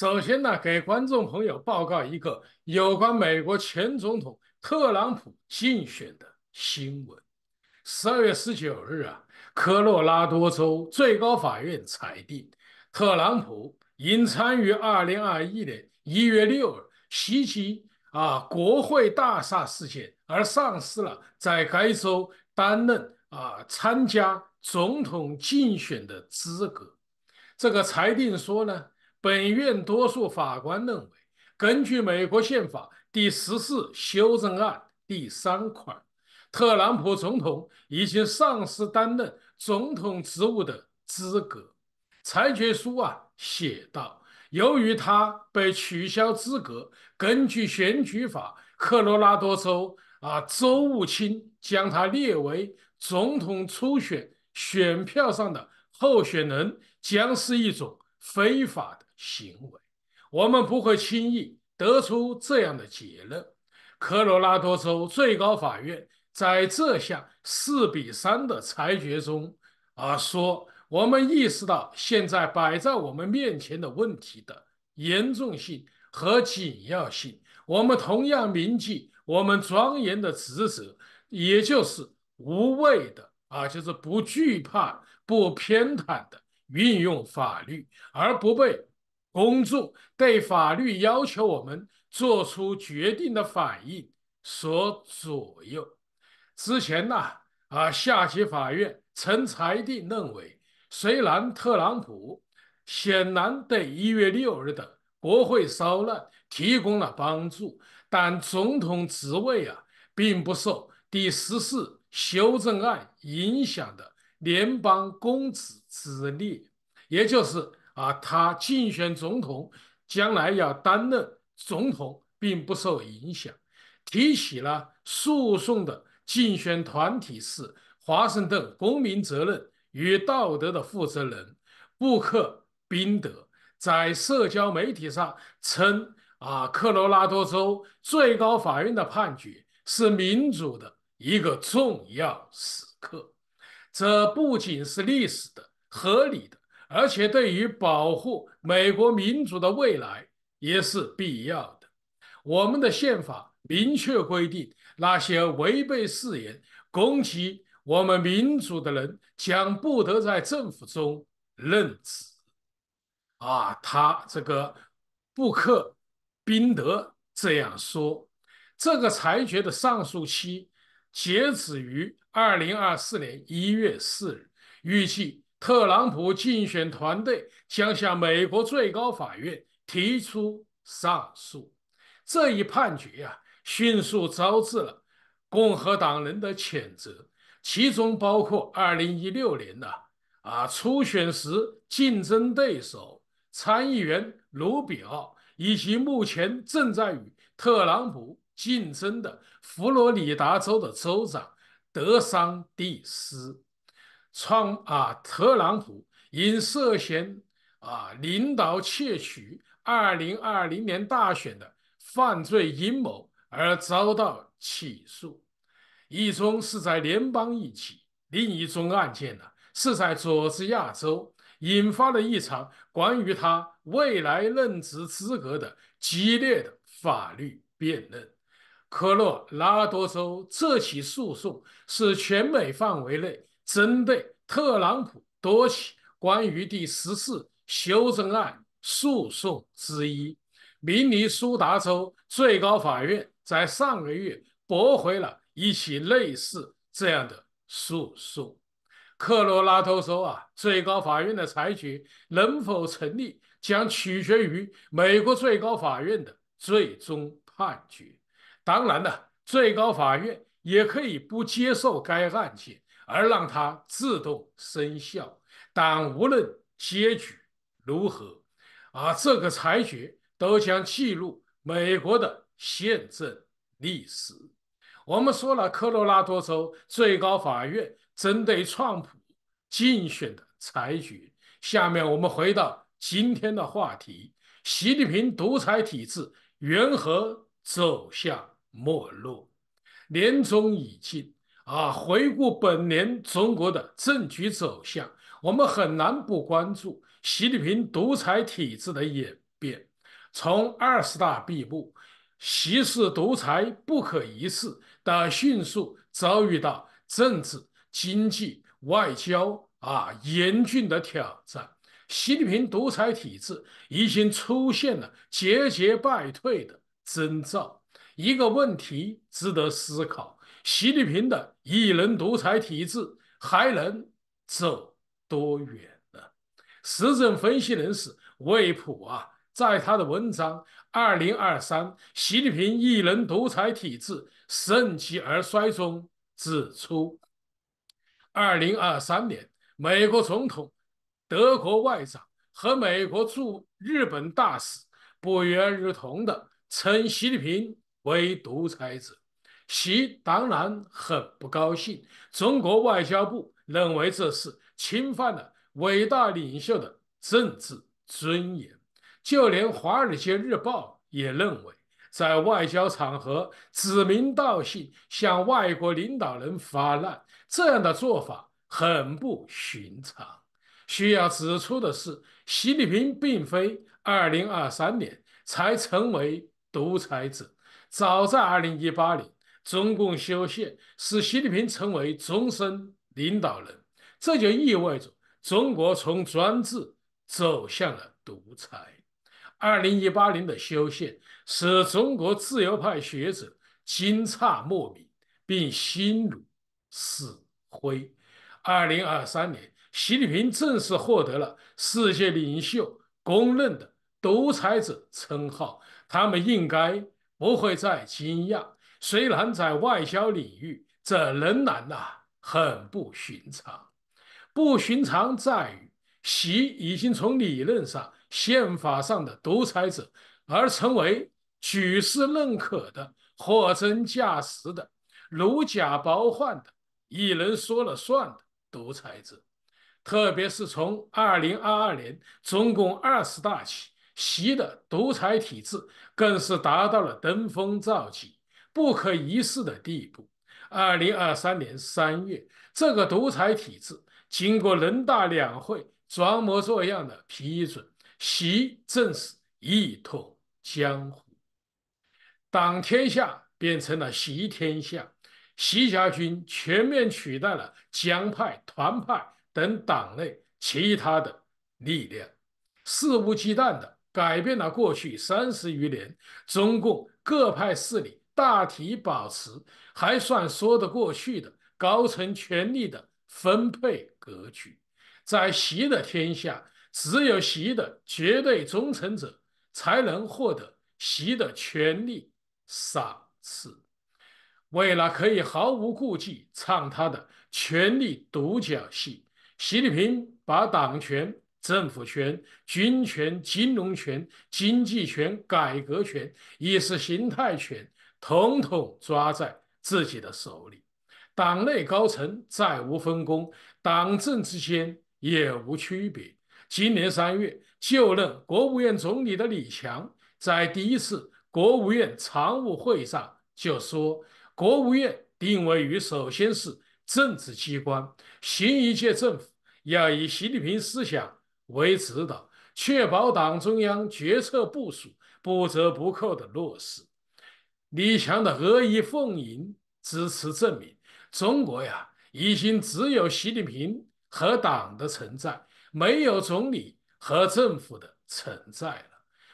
首先呢，给观众朋友报告一个有关美国前总统特朗普竞选的新闻。十二月十九日啊，科罗拉多州最高法院裁定，特朗普因参与二零二一年一月六日袭击啊国会大厦事件而丧失了在该州担任啊参加总统竞选的资格。这个裁定说呢。本院多数法官认为，根据美国宪法第十四修正案第三款，特朗普总统已经丧失担任总统职务的资格。裁决书啊写道：“由于他被取消资格，根据选举法，科罗拉多州啊州务卿将他列为总统初选选票上的候选人，将是一种非法的。”行为，我们不会轻易得出这样的结论。科罗拉多州最高法院在这项四比三的裁决中啊说：“我们意识到现在摆在我们面前的问题的严重性和紧要性。我们同样铭记我们庄严的职责，也就是无畏的啊，就是不惧怕、不偏袒的运用法律，而不被。”公众对法律要求我们做出决定的反应所左右。之前呢，啊，下级法院曾裁定认为，虽然特朗普显然对一月六日的国会骚乱提供了帮助，但总统职位啊，并不受第十四修正案影响的联邦公职之列，也就是。啊，他竞选总统，将来要担任总统，并不受影响。提起了诉讼的竞选团体是华盛顿公民责任与道德的负责人布克宾德，在社交媒体上称：“啊，科罗拉多州最高法院的判决是民主的一个重要时刻，这不仅是历史的，合理的。”而且，对于保护美国民主的未来也是必要的。我们的宪法明确规定，那些违背誓言攻击我们民主的人将不得在政府中任职。啊，他这个布克宾德这样说。这个裁决的上诉期截止于二零二四年一月四日，预计。特朗普竞选团队将向美国最高法院提出上诉。这一判决呀，迅速招致了共和党人的谴责，其中包括2016年的啊初选时竞争对手参议员卢比奥，以及目前正在与特朗普竞争的佛罗里达州的州长德桑蒂斯。创啊，特朗普因涉嫌啊领导窃取二零二零年大选的犯罪阴谋而遭到起诉，一宗是在联邦一起，另一宗案件呢是在佐治亚州，引发了一场关于他未来任职资格的激烈的法律辩论。科罗拉多州这起诉讼是全美范围内。针对特朗普多起关于第十四修正案诉讼之一，明尼苏达州最高法院在上个月驳回了一起类似这样的诉讼。科罗拉多州啊，最高法院的裁决能否成立，将取决于美国最高法院的最终判决。当然呢，最高法院也可以不接受该案件。而让它自动生效，但无论结局如何，而这个裁决都将记录美国的宪政历史。我们说了，科罗拉多州最高法院针对川普竞选的裁决。下面我们回到今天的话题：习近平独裁体制缘何走向没落？年终已近。啊，回顾本年中国的政局走向，我们很难不关注习近平独裁体制的演变。从二十大闭幕，习氏独裁不可一世的迅速遭遇到政治、经济、外交啊严峻的挑战，习近平独裁体制已经出现了节节败退的征兆。一个问题值得思考。习近平的一人独裁体制还能走多远呢？时政分析人士魏普啊，在他的文章《二零二三：习近平一人独裁体制盛极而衰》中指出，二零二三年，美国总统、德国外长和美国驻日本大使不约而同的称习近平为独裁者。习当然很不高兴。中国外交部认为这是侵犯了伟大领袖的政治尊严。就连《华尔街日报》也认为，在外交场合指名道姓向外国领导人发难，这样的做法很不寻常。需要指出的是，习近平并非二零二三年才成为独裁者，早在二零一八年。中共修宪使习近平成为终身领导人，这就意味着中国从专制走向了独裁。二零一八年的修宪使中国自由派学者惊诧莫名，并心如死灰。二零二三年，习近平正式获得了世界领袖公认的独裁者称号，他们应该不会再惊讶。虽然在外交领域，这仍然呐很不寻常。不寻常在于，习已经从理论上、宪法上的独裁者，而成为举世认可的、货真价实的、如假包换的、一人说了算的独裁者。特别是从二零二二年中共二十大起，习的独裁体制更是达到了登峰造极。不可一世的地步。二零二三年三月，这个独裁体制经过人大两会装模作样的批准，习正是一统江湖，党天下变成了习天下，习家军全面取代了江派、团派等党内其他的力量，肆无忌惮的改变了过去三十余年中共各派势力。大体保持还算说得过去的高层权力的分配格局，在习的天下，只有习的绝对忠诚者才能获得习的权力赏赐。为了可以毫无顾忌唱他的权力独角戏，习近平把党权。政府权、军权、金融权、经济权、改革权、意识形态权，统统抓在自己的手里。党内高层再无分工，党政之间也无区别。今年三月，就任国务院总理的李强在第一次国务院常务会议上就说：“国务院定位于首先是政治机关，新一届政府要以习近平思想。”为指导，确保党中央决策部署不折不扣的落实。李强的阿谀奉迎支持证明，中国呀，已经只有习近平和党的存在，没有总理和政府的存在了。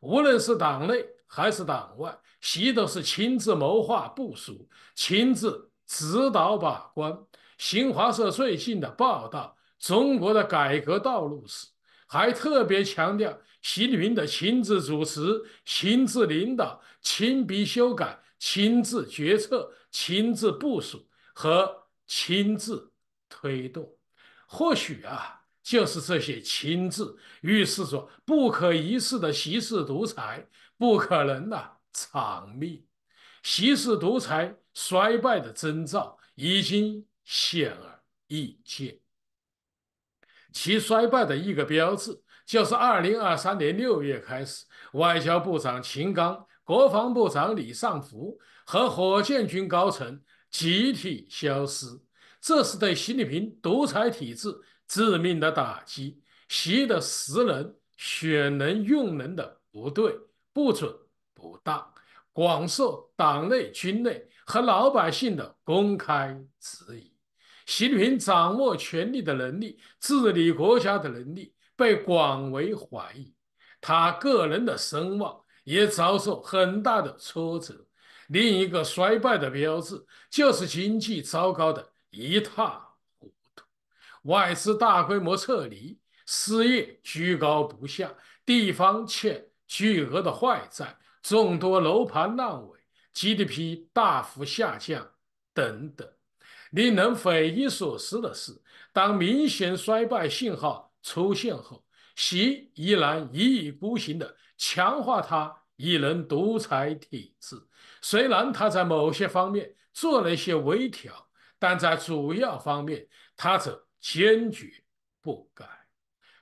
无论是党内还是党外，习都是亲自谋划部署、亲自指导把关。新华社最近的报道，中国的改革道路是。还特别强调，习近平的亲自主持、亲自领导、亲笔修改、亲自决策、亲自部署和亲自推动，或许啊，就是这些“亲”字，预示着不可一世的习氏独裁不可能的长命，习氏独裁衰败的征兆已经显而易见。其衰败的一个标志，就是二零二三年六月开始，外交部长秦刚、国防部长李尚福和火箭军高层集体消失。这是对习近平独裁体制致命的打击。习的识人、选人、用人，的不对、不准、不当，广受党内、军内和老百姓的公开质疑。习近平掌握权力的能力、治理国家的能力被广为怀疑，他个人的声望也遭受很大的挫折。另一个衰败的标志就是经济糟糕的一塌糊涂，外资大规模撤离，失业居高不下，地方欠巨额的坏债，众多楼盘烂尾，GDP 大幅下降，等等。令人匪夷所思的是，当明显衰败信号出现后，习依然一意孤行的强化他一人独裁体制。虽然他在某些方面做了一些微调，但在主要方面他则坚决不改。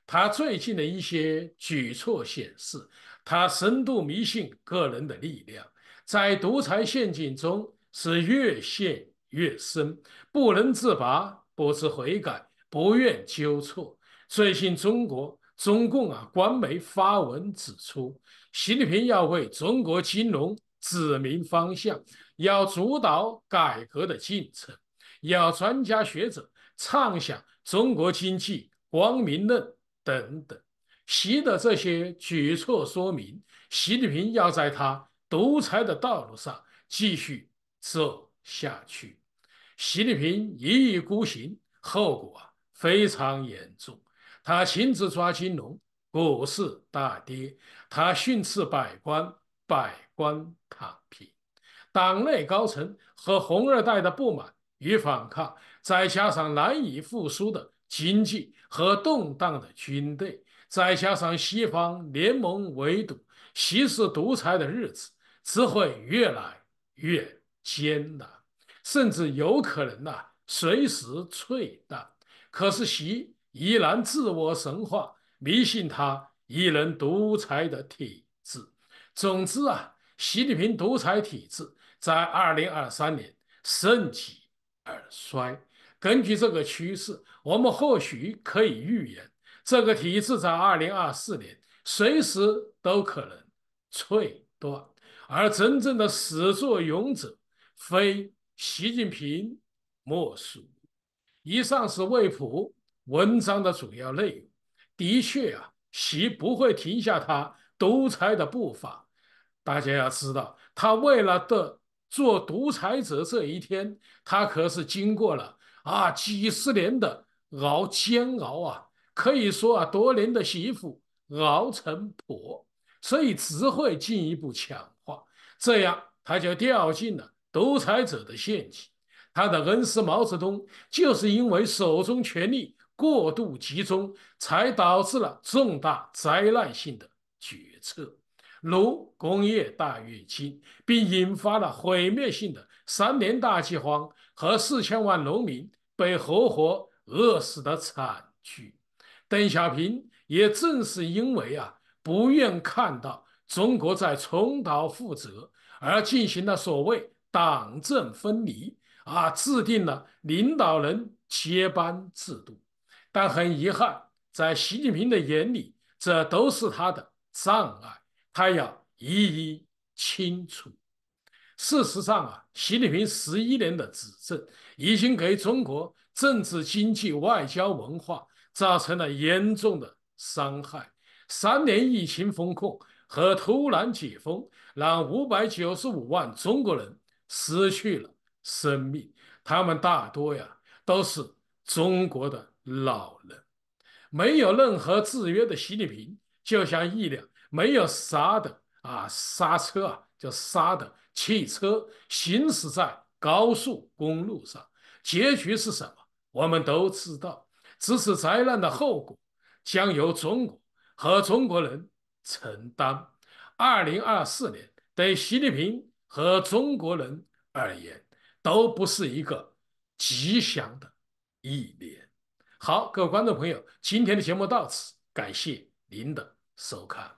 他最近的一些举措显示，他深度迷信个人的力量，在独裁陷阱中是越陷。越深，不能自拔，不知悔改，不愿纠错。最近，中国中共啊，官媒发文指出，习近平要为中国金融指明方向，要主导改革的进程，要专家学者畅想中国经济光明论等等。习的这些举措说明，习近平要在他独裁的道路上继续走下去。习近平一意孤行，后果非常严重。他亲自抓金融，股市大跌；他训斥百官，百官躺平。党内高层和红二代的不满与反抗，再加上难以复苏的经济和动荡的军队，再加上西方联盟围堵、西式独裁的日子，只会越来越艰难。甚至有可能呐，随时脆弹。可是习依然自我神话，迷信他一人独裁的体制。总之啊，习近平独裁体制在二零二三年盛极而衰。根据这个趋势，我们或许可以预言，这个体制在二零二四年随时都可能脆断。而真正的始作俑者，非。习近平莫属。以上是魏普文章的主要内容。的确啊，习不会停下他独裁的步伐。大家要知道，他为了的做独裁者这一天，他可是经过了啊几十年的熬煎熬啊，可以说啊多年的媳妇熬成婆，所以只会进一步强化，这样他就掉进了。独裁者的陷阱，他的恩师毛泽东就是因为手中权力过度集中，才导致了重大灾难性的决策，如工业大跃进，并引发了毁灭性的三年大饥荒和四千万农民被活活饿死的惨剧。邓小平也正是因为啊不愿看到中国在重蹈覆辙，而进行了所谓。党政分离啊，制定了领导人接班制度，但很遗憾，在习近平的眼里，这都是他的障碍，他要一一清除。事实上啊，习近平十一年的执政已经给中国政治、经济、外交、文化造成了严重的伤害。三年疫情封控和突然解封，让五百九十五万中国人。失去了生命，他们大多呀都是中国的老人，没有任何制约的习近平，就像一辆没有刹的啊刹车啊就刹的汽车行驶在高速公路上，结局是什么？我们都知道，此次灾难的后果将由中国和中国人承担。二零二四年对习近平。和中国人而言，都不是一个吉祥的一年。好，各位观众朋友，今天的节目到此，感谢您的收看。